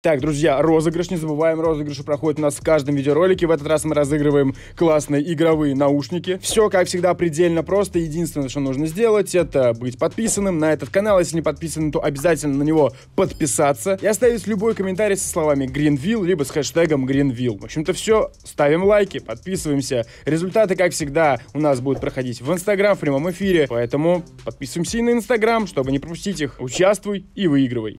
Так, друзья, розыгрыш, не забываем, розыгрыш проходит у нас в каждом видеоролике. В этот раз мы разыгрываем классные игровые наушники. Все, как всегда, предельно просто. Единственное, что нужно сделать, это быть подписанным на этот канал. Если не подписаны, то обязательно на него подписаться. И оставить любой комментарий со словами Greenville, либо с хэштегом Greenville. В общем-то, все. Ставим лайки, подписываемся. Результаты, как всегда, у нас будут проходить в Инстаграм в прямом эфире. Поэтому подписываемся и на Инстаграм, чтобы не пропустить их. Участвуй и выигрывай.